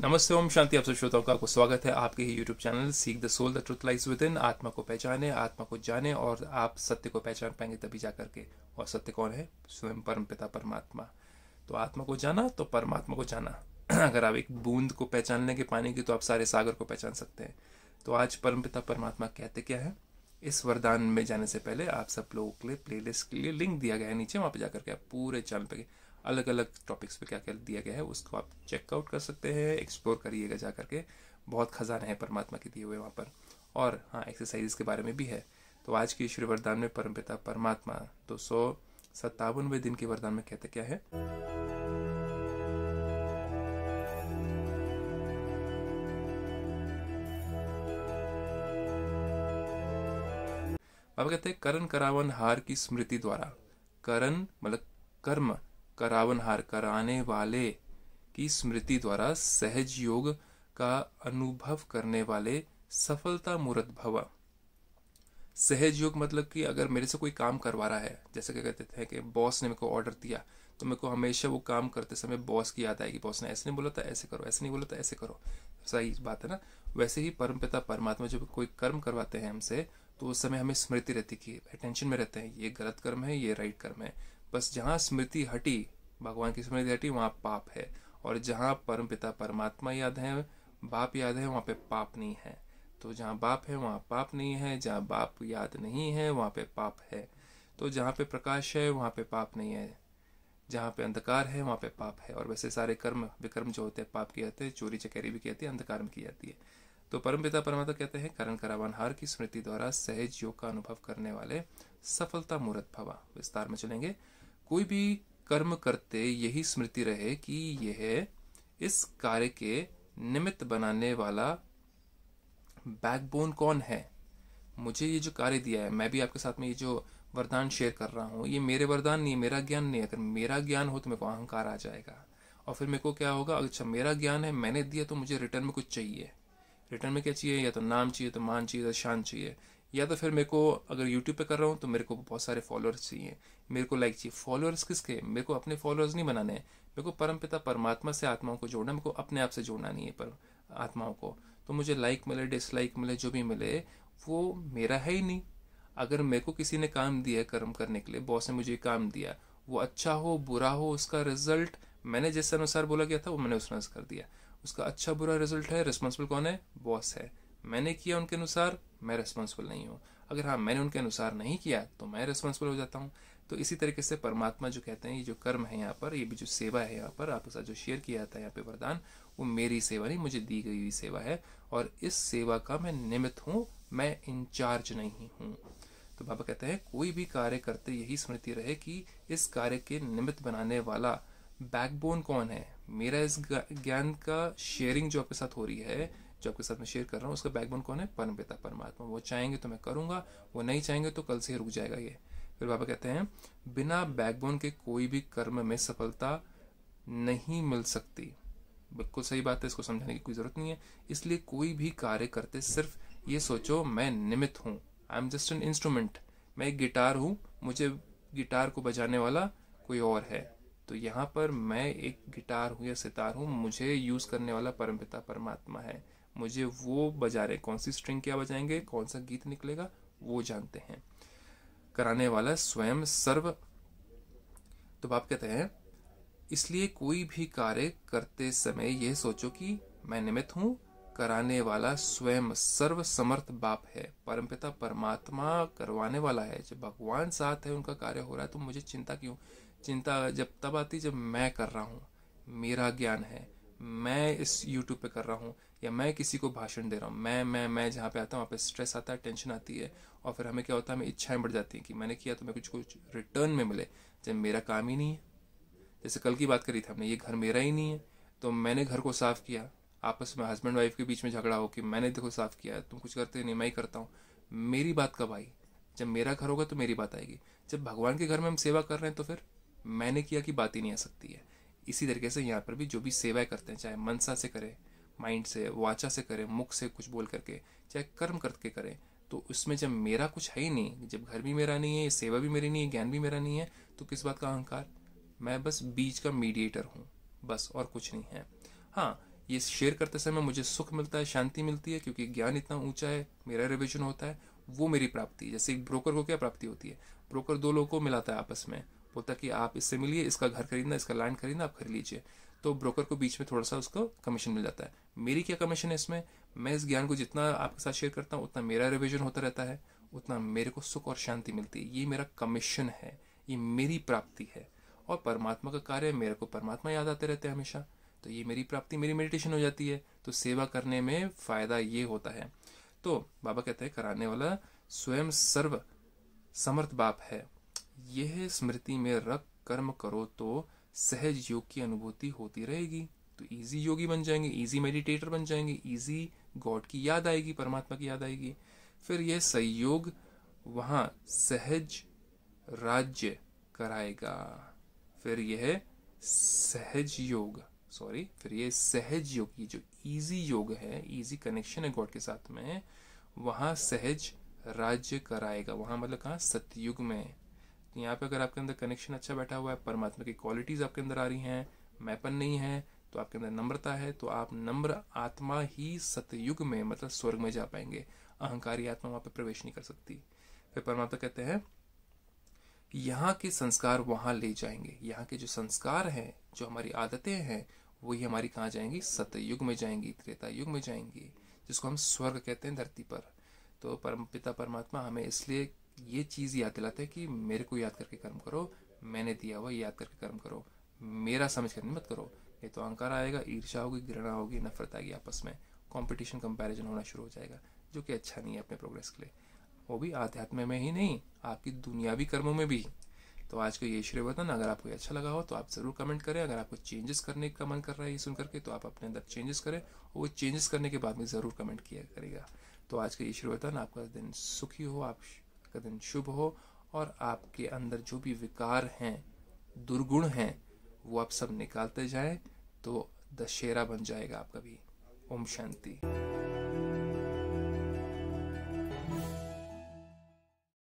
नमस्ते ओम शांति आप सब श्रोताओं का आपको स्वागत है आपके ही यूट्यूब चैनल सीख the soul the truth lies within आत्मा को पहचाने आत्मा को जाने और आप सत्य को पहचान पाएंगे तभी जा करके और सत्य कौन है स्वयं परम पिता परमात्मा तो आत्मा को जाना तो परमात्मा को जाना अगर आप एक बूंद को पहचान लेंगे पानी की तो आप सारे सागर को पहचान सकते हैं तो आज परम पिता परमात्मा कहते क्या है इस वरदान में जाने से पहले आप सब लोगों के लिए प्ले के लिए लिंक दिया गया है नीचे वहाँ पर जाकर के आप पूरे चैनल पर अलग अलग टॉपिक्स पे क्या क्या दिया गया है उसको आप चेकआउट कर सकते हैं एक्सप्लोर करिएगा जा करके बहुत खजाने है परमात्मा के दिए हुए वहाँ पर और हाँ एक्सरसाइज के बारे में भी है तो आज के ईश्वरी वरदान में परम पिता परमात्मा दो तो सौ सत्तावनवे दिन के वरदान में कहते क्या है बाबा कहते हैं करण करावन हार की स्मृति द्वारा करण मतलब कर्म हार कराने वाले की स्मृति द्वारा सहज योग का अनुभव करने वाले सफलता मूर्त भव सहज योग मतलब कि अगर मेरे से कोई काम करवा रहा है जैसे क्या कहते थे कि बॉस ने मेरे को ऑर्डर दिया तो मेरे को हमेशा वो काम करते समय बॉस की याद आएगी बॉस ने ऐसे नहीं बोला था ऐसे करो ऐसे नहीं बोला था ऐसे करो सही बात है ना वैसे ही परमपिता परमात्मा जब कोई कर्म करवाते हैं हमसे तो उस समय हमें स्मृति रहती कि अटेंशन में रहते हैं ये गलत कर्म है ये राइट कर्म है बस जहाँ स्मृति हटी भगवान की स्मृति हटी वहाँ पाप है और जहाँ परम पिता परमात्मा याद है बाप याद है वहाँ पे पाप नहीं है तो जहाँ बाप है वहाँ पाप नहीं है जहाँ बाप याद नहीं है वहाँ पे पाप है तो जहाँ पे प्रकाश है वहाँ पे पाप नहीं है जहाँ पे अंधकार है वहाँ पे पाप है और वैसे सारे कर्म विकर्म जो होते हैं पाप किए जाते हैं चोरी चकेरी भी की जाती है अंधकार में की जाती है तो परम पिता परमात्मा कहते हैं करण हार की स्मृति द्वारा सहज योग का अनुभव करने वाले सफलता मूर्त भवा विस्तार में चलेंगे कोई भी कर्म करते यही स्मृति रहे कि यह इस कार्य के निमित्त बनाने वाला बैकबोन कौन है मुझे ये जो कार्य दिया है मैं भी आपके साथ में ये जो वरदान शेयर कर रहा हूँ ये मेरे वरदान नहीं मेरा ज्ञान नहीं अगर मेरा ज्ञान हो तो मेरे को अहंकार आ जाएगा और फिर मेरे को क्या होगा अच्छा मेरा ज्ञान है मैंने दिया तो मुझे रिटर्न में कुछ चाहिए रिटर्न में क्या चाहिए या तो नाम चाहिए तो मान चाहिए तो शान चाहिए या तो फिर मेरे को अगर यूट्यूब पे कर रहा हूँ तो मेरे को बहुत सारे फॉलोअर्स चाहिए मेरे को लाइक चाहिए फॉलोअर्स किसके मेरे को अपने फॉलोअर्स नहीं बनाने हैं मेरे को परमपिता परमात्मा से आत्माओं को जोड़ना मेरे को अपने आप से जोड़ना नहीं है पर आत्माओं को तो मुझे लाइक मिले डिसलाइक मिले जो भी मिले वो मेरा है ही नहीं अगर मेरे को किसी ने काम दिया कर्म करने के लिए बॉस ने मुझे काम दिया वो अच्छा हो बुरा हो उसका रिजल्ट मैंने जिस अनुसार बोला गया था वो मैंने उस अनुसार कर दिया उसका अच्छा बुरा रिजल्ट है रिस्पॉन्सिबल कौन है बॉस है मैंने किया उनके अनुसार मैं रेस्पॉन्सिबल नहीं हूँ अगर हाँ मैंने उनके अनुसार नहीं किया तो मैं रेस्पॉन्सिबल हो जाता हूँ तो इसी तरीके से परमात्मा जो कहते हैं ये जो कर्म है यहाँ पर ये भी जो सेवा है यहाँ पर आपके साथ जो शेयर किया जाता है यहाँ पे वरदान वो मेरी सेवा नहीं मुझे दी गई हुई सेवा है और इस सेवा का मैं निमित्त हूँ मैं इंचार्ज नहीं हूँ तो बाबा कहते हैं कोई भी कार्य करते यही स्मृति रहे कि इस कार्य के निमित्त बनाने वाला बैकबोन कौन है मेरा इस ज्ञान का शेयरिंग जो आपके साथ हो रही है जो आपके साथ में शेयर कर रहा हूँ उसका बैकबोन कौन है परम पिता परमात्मा वो चाहेंगे तो मैं करूँगा वो नहीं चाहेंगे तो कल से रुक जाएगा ये फिर बाबा कहते हैं बिना बैकबोन के कोई भी कर्म में सफलता नहीं मिल सकती बिल्कुल सही बात है इसको समझाने की कोई ज़रूरत नहीं है इसलिए कोई भी कार्य करते सिर्फ ये सोचो मैं निमित हूँ I am just an instrument मैं एक गिटार हूँ मुझे गिटार को बजाने वाला कोई और है तो यहाँ पर मैं एक गिटार हूँ या सितार हूँ मुझे यूज़ करने वाला परमपिता परमात्मा है मुझे वो बजा रहे कौन सी स्ट्रिंग क्या बजाएंगे कौन सा गीत निकलेगा वो जानते हैं कराने वाला स्वयं सर्व तो बाप कहते हैं इसलिए कोई भी कार्य करते समय यह सोचो कि मैं निमित हूं कराने वाला स्वयं सर्व समर्थ बाप है परमपिता परमात्मा करवाने वाला है जब भगवान साथ है उनका कार्य हो रहा है तो मुझे चिंता क्यों चिंता जब तब आती जब मैं कर रहा हूँ मेरा ज्ञान है मैं इस यूट्यूब पे कर रहा हूँ या मैं किसी को भाषण दे रहा हूँ मैं मैं मैं जहाँ पे आता हूँ वहाँ पे स्ट्रेस आता है टेंशन आती है और फिर हमें क्या होता है हमें इच्छाएं बढ़ जाती हैं कि मैंने किया तो मैं कुछ कुछ रिटर्न में मिले जब मेरा काम ही नहीं है जैसे कल की बात करी थी हमने ये घर मेरा ही नहीं है तो मैंने घर को साफ़ किया आपस में हस्बैंड वाइफ के बीच में झगड़ा हो कि मैंने देखो साफ़ किया तुम कुछ करते नहीं मैं ही करता हूँ मेरी बात कब आई जब मेरा घर होगा तो मेरी बात आएगी जब भगवान के घर में हम सेवा कर रहे हैं तो फिर मैंने किया कि बात ही नहीं आ सकती है इसी तरीके से यहाँ पर भी जो भी सेवाएं करते हैं चाहे मनसा से करें माइंड से वाचा से करें मुख से कुछ बोल करके चाहे कर्म करके करें तो उसमें जब मेरा कुछ है ही नहीं जब घर भी मेरा नहीं है सेवा भी मेरी नहीं है ज्ञान भी मेरा नहीं है तो किस बात का अहंकार मैं बस बीज का मीडिएटर हूँ बस और कुछ नहीं है हाँ ये शेयर करते समय मुझे सुख मिलता है शांति मिलती है क्योंकि ज्ञान इतना ऊंचा है मेरा रिविजन होता है वो मेरी प्राप्ति जैसे एक ब्रोकर को क्या प्राप्ति होती है ब्रोकर दो लोगों को मिलाता है आपस में बोलता है कि आप इससे मिलिए इसका घर खरीदना इसका लैंड खरीदना आप खरीद लीजिए तो ब्रोकर को बीच में थोड़ा सा उसको कमीशन मिल जाता है मेरी क्या कमीशन है इसमें मैं इस ज्ञान को जितना आपके साथ शेयर करता हूँ उतना मेरा रिविजन होता रहता है उतना मेरे को सुख और शांति मिलती है ये मेरा कमीशन है ये मेरी प्राप्ति है और परमात्मा का कार्य मेरे को परमात्मा याद आते रहते हैं हमेशा तो ये मेरी प्राप्ति मेरी मेडिटेशन हो जाती है तो सेवा करने में फ़ायदा ये होता है तो बाबा कहते हैं कराने वाला स्वयं सर्व समर्थ बाप है यह स्मृति में रख कर्म करो तो सहज योग की अनुभूति होती रहेगी तो इजी योगी बन जाएंगे इजी मेडिटेटर बन जाएंगे इजी गॉड की याद आएगी परमात्मा की याद आएगी फिर यह संयोग वहां सहज राज्य कराएगा फिर यह सहज योग सॉरी फिर यह सहज योग ये जो इजी योग है इजी कनेक्शन है गॉड के साथ में वहां सहज राज्य कराएगा वहां मतलब कहा सतयुग में तो यहाँ पे अगर आपके अंदर कनेक्शन अच्छा बैठा हुआ है परमात्मा की क्वालिटीज़ आपके अंदर आ रही हैं मैपन नहीं है तो आपके अंदर नम्रता है तो आप नम्र आत्मा ही सतयुग में मतलब स्वर्ग में जा पाएंगे अहंकारी आत्मा वहां पर प्रवेश नहीं कर सकती फिर परमात्मा कहते हैं यहाँ के संस्कार वहां ले जाएंगे यहाँ के जो संस्कार हैं जो हमारी आदतें हैं वही हमारी कहाँ जाएंगी सतयुग में जाएंगी त्रेता युग में जाएंगी जिसको हम स्वर्ग कहते हैं धरती पर तो परम पिता परमात्मा हमें इसलिए ये चीज़ याद दिलाता है कि मेरे को याद करके कर्म करो मैंने दिया हुआ याद करके कर्म करो मेरा समझ कर मत करो नहीं तो अहंकार आएगा ईर्षा होगी घृणा होगी नफरत आएगी आपस में कंपटीशन कंपैरिजन होना शुरू हो जाएगा जो कि अच्छा नहीं है अपने प्रोग्रेस के लिए वो भी आध्यात्म में ही नहीं आपकी दुनियावी कर्मों में भी तो आज का ये श्रेय वर्तन अगर आपको अच्छा लगा हो तो आप ज़रूर कमेंट करें अगर आपको चेंजेस करने का मन कर रहा है ये सुन करके तो आप अपने अंदर चेंजेस करें और वो चेंजेस करने के बाद में ज़रूर कमेंट किया करेगा तो आज का ये श्रेय वर्तन आपका दिन सुखी हो आप का दिन शुभ हो और आपके अंदर जो भी विकार हैं दुर्गुण हैं वो आप सब निकालते जाएं तो दशहरा बन जाएगा आपका भी ओम शांति